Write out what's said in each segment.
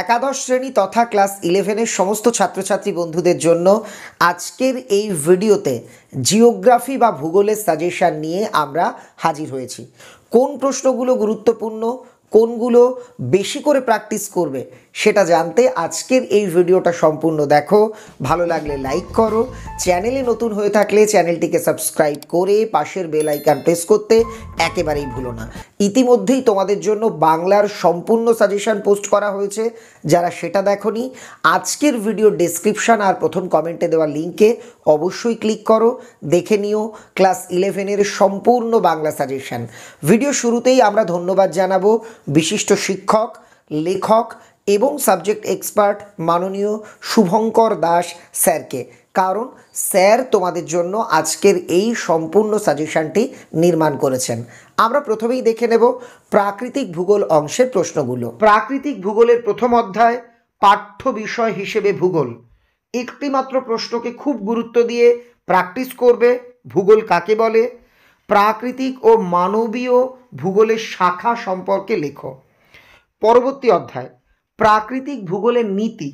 একাদশ শ্রেণী তথা ক্লাস ইলেভেনের সমস্ত ছাত্রছাত্রী বন্ধুদের জন্য আজকের এই ভিডিওতে জিওগ্রাফি বা ভূগোলের সাজেশান নিয়ে আমরা হাজির হয়েছি কোন প্রশ্নগুলো গুরুত্বপূর্ণ কোনগুলো বেশি করে প্র্যাকটিস করবে সেটা জানতে আজকের এই ভিডিওটা সম্পূর্ণ দেখো ভালো লাগলে লাইক করো চ্যানেলে নতুন হয়ে থাকলে চ্যানেলটিকে সাবস্ক্রাইব করে পাশের বেল আইকন প্রেস করতে একেবারেই ভুলো না ইতিমধ্যেই তোমাদের জন্য বাংলার সম্পূর্ণ সাজেশান পোস্ট করা হয়েছে যারা সেটা দেখনি আজকের ভিডিও ডেসক্রিপশন আর প্রথম কমেন্টে দেওয়া লিঙ্কে অবশ্যই ক্লিক করো দেখে নিও ক্লাস ইলেভেনের সম্পূর্ণ বাংলা সাজেশান ভিডিও শুরুতেই আমরা ধন্যবাদ জানাবো বিশিষ্ট শিক্ষক লেখক এবং সাবজেক্ট এক্সপার্ট মাননীয় শুভঙ্কর দাস স্যারকে কারণ স্যার তোমাদের জন্য আজকের এই সম্পূর্ণ সাজেশানটি নির্মাণ করেছেন আমরা প্রথমেই দেখে নেব প্রাকৃতিক ভূগোল অংশের প্রশ্নগুলো প্রাকৃতিক ভূগোলের প্রথম অধ্যায় পাঠ্য বিষয় হিসেবে ভূগোল একটিমাত্র প্রশ্নকে খুব গুরুত্ব দিয়ে প্র্যাকটিস করবে ভূগোল কাকে বলে প্রাকৃতিক ও মানবীয় ভূগোলের শাখা সম্পর্কে লেখো পরবর্তী অধ্যায় প্রাকৃতিক ভূগোলের নীতি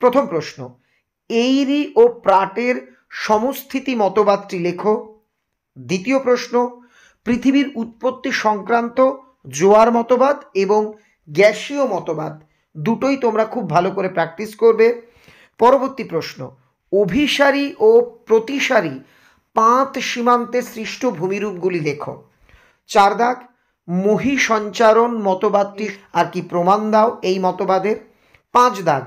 প্রথম প্রশ্ন এইরি ও প্রাটের সমস্থিতি মতবাদটি লেখো দ্বিতীয় প্রশ্ন পৃথিবীর উৎপত্তি সংক্রান্ত জোয়ার মতবাদ এবং গ্যাসীয় মতবাদ দুটোই তোমরা খুব ভালো করে প্র্যাকটিস করবে পরবর্তী প্রশ্ন অভিসারী ও প্রতিসারী পাঁত সীমান্তে সৃষ্ট ভূমিরূপগুলি দেখো চার দাগ মহি সঞ্চারণ মতবাদটি আর কি প্রমাণ দাও এই মতবাদের পাঁচ দাগ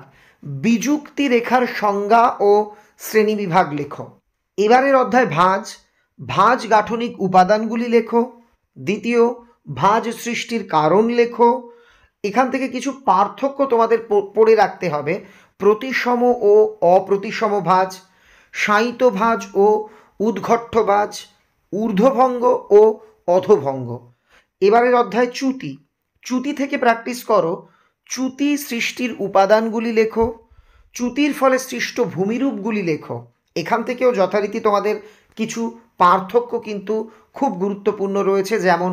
বিযুক্তি রেখার সংজ্ঞা ও শ্রেণীবিভাগ লেখো এবারের অধ্যায় ভাঁজ ভাঁজ গাঠনিক উপাদানগুলি লেখো দ্বিতীয় ভাঁজ সৃষ্টির কারণ লেখো এখান থেকে কিছু পার্থক্য তোমাদের পড়ে রাখতে হবে প্রতিসম ও অপ্রতিসম ভাঁজ সাইত ভাঁজ ও উদ্ঘট্টবাজ ঊর্ধ্বভঙ্গ ও অধভঙ্গ এবারের অধ্যায় চ্যুতি চ্যুতি থেকে প্র্যাকটিস করো চ্যুতি সৃষ্টির উপাদানগুলি লেখো চ্যুতির ফলে সৃষ্ট ভূমিরূপগুলি লেখো এখান থেকেও যথারীতি তোমাদের কিছু পার্থক্য কিন্তু খুব গুরুত্বপূর্ণ রয়েছে যেমন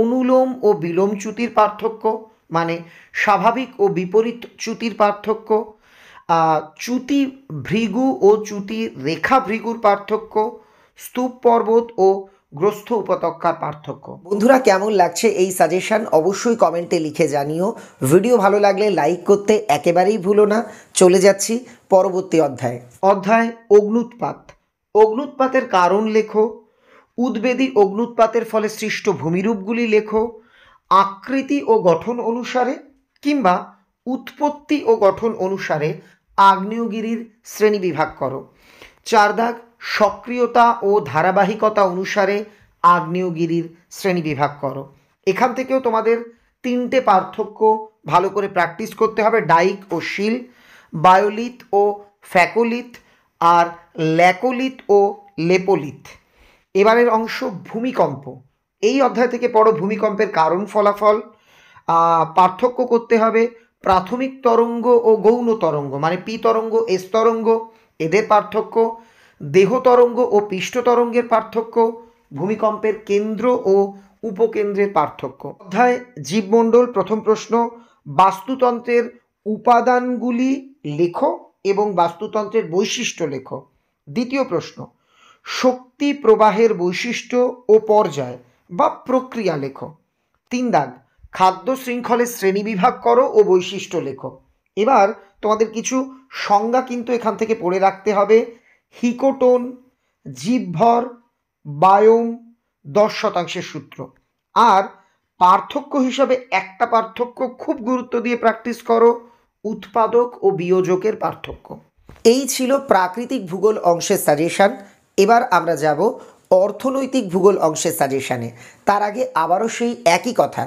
অনুলোম ও বিলোম চ্যুতির পার্থক্য মানে স্বাভাবিক ও বিপরীত চ্যুতির পার্থক্য চ্যুতি ভৃগু ও চ্যুতি রেখা ভৃগুর পার্থক্য স্তূপ পর্বত ও গ্রস্থ উপত্যকার পার্থক্য বন্ধুরা কেমন লাগছে এই সাজেশান অবশ্যই কমেন্টে লিখে জানিও ভিডিও ভালো লাগলে লাইক করতে একেবারেই ভুলো না চলে যাচ্ছি পরবর্তী অধ্যায় অধ্যায় অগ্নুৎপাত অগ্নুৎপাতের কারণ লেখো উদ্বেদী অগ্নুৎপাতের ফলে সৃষ্ট ভূমিরূপগুলি লেখো আকৃতি ও গঠন অনুসারে কিংবা উৎপত্তি ও গঠন অনুসারে আগ্নেয়গিরির শ্রেণীবিভাগ করো চার দাগ সক্রিয়তা ও ধারাবাহিকতা অনুসারে আগ্নেয়গিরির শ্রেণীবিভাগ করো এখান থেকেও তোমাদের তিনটে পার্থক্য ভালো করে প্র্যাকটিস করতে হবে ডাইক ও শিল বায়োলিথ ও ফ্যাকোলিথ আর ল্যাকোলিথ ও লেপোলিথ এবারের অংশ ভূমিকম্প এই অধ্যায় থেকে পড়ো ভূমিকম্পের কারণ ফলাফল পার্থক্য করতে হবে প্রাথমিক তরঙ্গ ও গৌণ তরঙ্গ মানে পি তরঙ্গ এস তরঙ্গ এদের পার্থক্য দেহ তরঙ্গ ও পৃষ্ঠ তরঙ্গের পার্থক্য ভূমিকম্পের কেন্দ্র ও উপকেন্দ্রের পার্থক্য অধ্যায় জীবমণ্ডল প্রথম প্রশ্ন বাস্তুতন্ত্রের উপাদানগুলি লেখো এবং বাস্তুতন্ত্রের বৈশিষ্ট্য লেখো দ্বিতীয় প্রশ্ন শক্তি প্রবাহের বৈশিষ্ট্য ও পর্যায় বা প্রক্রিয়া লেখো তিন দাগ খাদ্য শৃঙ্খলের শ্রেণীবিভাগ করো ও বৈশিষ্ট্য লেখো এবার তোমাদের কিছু সংজ্ঞা কিন্তু এখান থেকে পড়ে রাখতে হবে হিকোটোন জীবভর বায়ম দশ শতাংশের সূত্র আর পার্থক্য হিসাবে একটা পার্থক্য খুব গুরুত্ব দিয়ে প্র্যাকটিস করো উৎপাদক ও বিয়োজকের পার্থক্য এই ছিল প্রাকৃতিক ভূগোল অংশের সাজেশান এবার আমরা যাব অর্থনৈতিক ভূগোল অংশের সাজেশানে তার আগে আবারও সেই একই কথা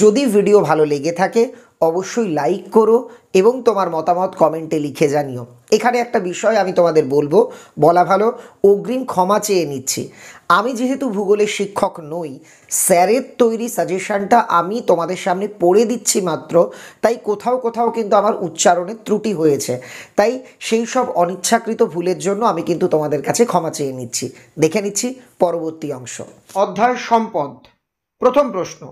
যদি ভিডিও ভালো লেগে থাকে অবশ্যই লাইক করো এবং তোমার মতামত কমেন্টে লিখে জানিও এখানে একটা বিষয় আমি তোমাদের বলবো বলা ভালো অগ্রিম ক্ষমা চেয়ে নিচ্ছি আমি যেহেতু ভূগোলের শিক্ষক নই স্যারের তৈরি সাজেশানটা আমি তোমাদের সামনে পড়ে দিচ্ছি মাত্র তাই কোথাও কোথাও কিন্তু আমার উচ্চারণের ত্রুটি হয়েছে তাই সেই সব অনিচ্ছাকৃত ভুলের জন্য আমি কিন্তু তোমাদের কাছে ক্ষমা চেয়ে নিচ্ছি দেখে নিচ্ছি পরবর্তী অংশ অধ্যায় সম্পদ প্রথম প্রশ্ন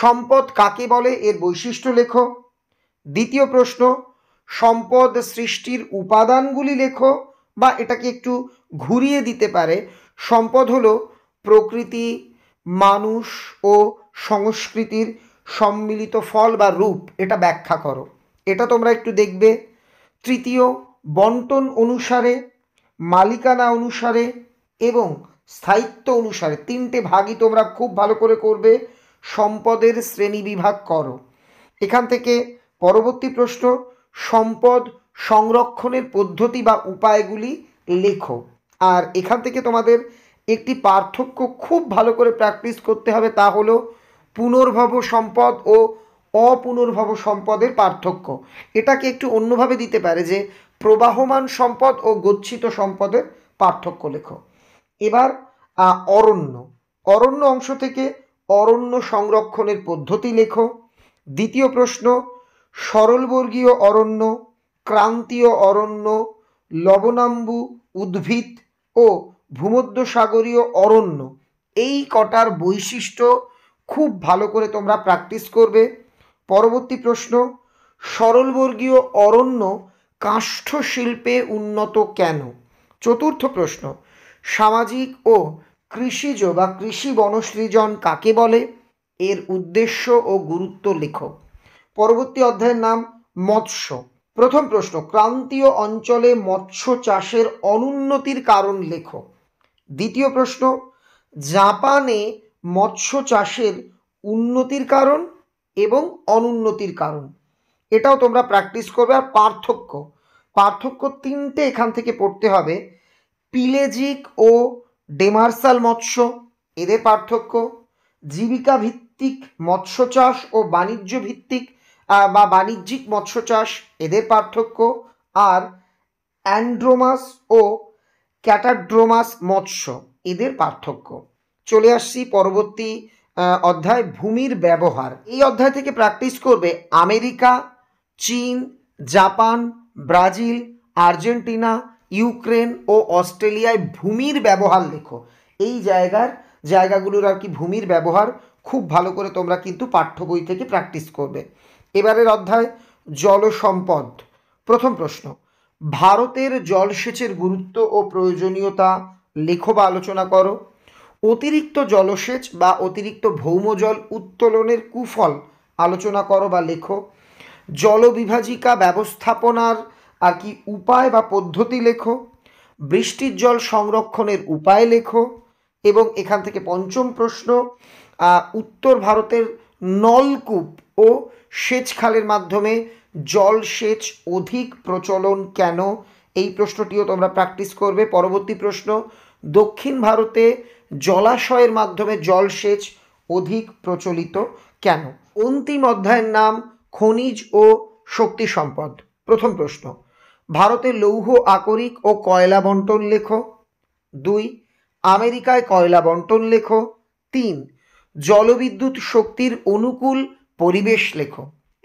সম্পদ কাকে বলে এর বৈশিষ্ট্য লেখো দ্বিতীয় প্রশ্ন সম্পদ সৃষ্টির উপাদানগুলি লেখো বা এটাকে একটু ঘুরিয়ে দিতে পারে সম্পদ হলো প্রকৃতি মানুষ ও সংস্কৃতির সম্মিলিত ফল বা রূপ এটা ব্যাখ্যা করো এটা তোমরা একটু দেখবে তৃতীয় বন্টন অনুসারে মালিকানা অনুসারে এবং স্থায়িত্ব অনুসারে তিনটে ভাগই তোমরা খুব ভালো করে করবে সম্পদের শ্রেণী বিভাগ করো এখান থেকে পরবর্তী প্রশ্ন সম্পদ সংরক্ষণের পদ্ধতি বা উপায়গুলি লেখো আর এখান থেকে তোমাদের একটি পার্থক্য খুব ভালো করে প্র্যাকটিস করতে হবে তা হলো পুনর্ভব সম্পদ ও অপুনর্ভব সম্পদের পার্থক্য এটাকে একটু অন্যভাবে দিতে পারে যে প্রবাহমান সম্পদ ও গচ্ছিত সম্পদের পার্থক্য লেখো এবার অরণ্য অরণ্য অংশ থেকে অরণ্য সংরক্ষণের পদ্ধতি লেখো দ্বিতীয় প্রশ্ন সরলবর্গীয় অরণ্য ক্রান্তীয় অরণ্য লবণাম্বু উদ্ভিদ ও ভূমধ্যসাগরীয় অরণ্য এই কটার বৈশিষ্ট্য খুব ভালো করে তোমরা প্র্যাকটিস করবে পরবর্তী প্রশ্ন সরলবর্গীয় অরণ্য কাষ্ঠ শিল্পে উন্নত কেন চতুর্থ প্রশ্ন সামাজিক ও কৃষিজ বা কৃষি বনসৃজন কাকে বলে এর উদ্দেশ্য ও গুরুত্ব লেখো পরবর্তী অধ্যায়ের নাম মৎস্য প্রথম প্রশ্ন ক্রান্তীয় অঞ্চলে মৎস্য চাষের অনুন্নতির কারণ লেখো দ্বিতীয় প্রশ্ন জাপানে মৎস্য চাষের উন্নতির কারণ এবং অনুন্নতির কারণ এটাও তোমরা প্র্যাকটিস করবে আর পার্থক্য পার্থক্য তিনটে এখান থেকে পড়তে হবে পিলেজিক ও ডেমার্সাল মৎস্য এদের পার্থক্য জীবিকা ভিত্তিক মৎস্য চাষ ও বাণিজ্য ভিত্তিক বা বাণিজ্যিক মৎস্য চাষ এদের পার্থক্য আর অ্যান্ড্রোমাস ও ক্যাটাড্রোমাস মৎস্য এদের পার্থক্য চলে আসছি পরবর্তী অধ্যায় ভূমির ব্যবহার এই অধ্যায় থেকে প্র্যাকটিস করবে আমেরিকা চীন জাপান ব্রাজিল আর্জেন্টিনা ইউক্রেন ও অস্ট্রেলিয়ায় ভূমির ব্যবহার লেখো এই জায়গার জায়গাগুলোর আর কি ভূমির ব্যবহার খুব ভালো করে তোমরা কিন্তু পাঠ্য বই থেকে প্র্যাকটিস করবে এবারের অধ্যায় জলসম্পদ প্রথম প্রশ্ন ভারতের জলসেচের গুরুত্ব ও প্রয়োজনীয়তা লেখো বা আলোচনা করো অতিরিক্ত জলসেচ বা অতিরিক্ত ভৌমজল উত্তোলনের কুফল আলোচনা করো বা লেখো জলবিভাজিকা ব্যবস্থাপনার আর কি উপায় বা পদ্ধতি লেখো বৃষ্টির জল সংরক্ষণের উপায় লেখো এবং এখান থেকে পঞ্চম প্রশ্ন উত্তর ভারতের নলকূপ ও সেচ খালের মাধ্যমে জল সেচ অধিক প্রচলন কেন এই প্রশ্নটিও তোমরা প্র্যাকটিস করবে পরবর্তী প্রশ্ন দক্ষিণ ভারতে জলাশয়ের মাধ্যমে জলসেচ অধিক প্রচলিত কেন অন্তিম অধ্যায়ের নাম খনিজ ও শক্তি সম্পদ প্রথম প্রশ্ন ভারতে লৌহ আকরিক ও কয়লা বন্টন লেখ দুই আমেরিকায় কয়লা বন্টন লেখ তিন জলবিদ্যুৎ শক্তির অনুকূল পরিবেশ লেখ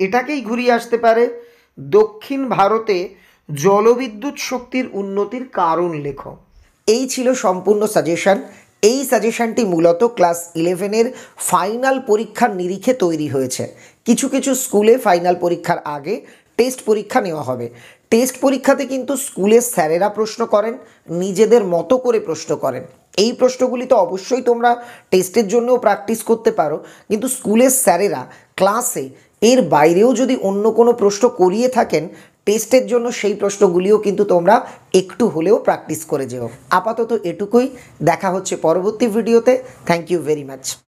এটাকেই ঘুরিয়ে আসতে পারে দক্ষিণ ভারতে জলবিদ্যুৎ শক্তির উন্নতির কারণ লেখ এই ছিল সম্পূর্ণ সাজেশান এই সাজেশানটি মূলত ক্লাস ইলেভেনের ফাইনাল পরীক্ষার নিরিখে তৈরি হয়েছে কিছু কিছু স্কুলে ফাইনাল পরীক্ষার আগে টেস্ট পরীক্ষা নেওয়া হবে টেস্ট পরীক্ষাতে কিন্তু স্কুলের স্যারেরা প্রশ্ন করেন নিজেদের মতো করে প্রশ্ন করেন এই প্রশ্নগুলি তো অবশ্যই তোমরা টেস্টের জন্যও প্র্যাকটিস করতে পারো কিন্তু স্কুলের স্যারেরা ক্লাসে এর বাইরেও যদি অন্য কোনো প্রশ্ন করিয়ে থাকেন টেস্টের জন্য সেই প্রশ্নগুলিও কিন্তু তোমরা একটু হলেও প্র্যাকটিস করে যেও আপাতত এটুকুই দেখা হচ্ছে পরবর্তী ভিডিওতে থ্যাংক ইউ ভেরি মাচ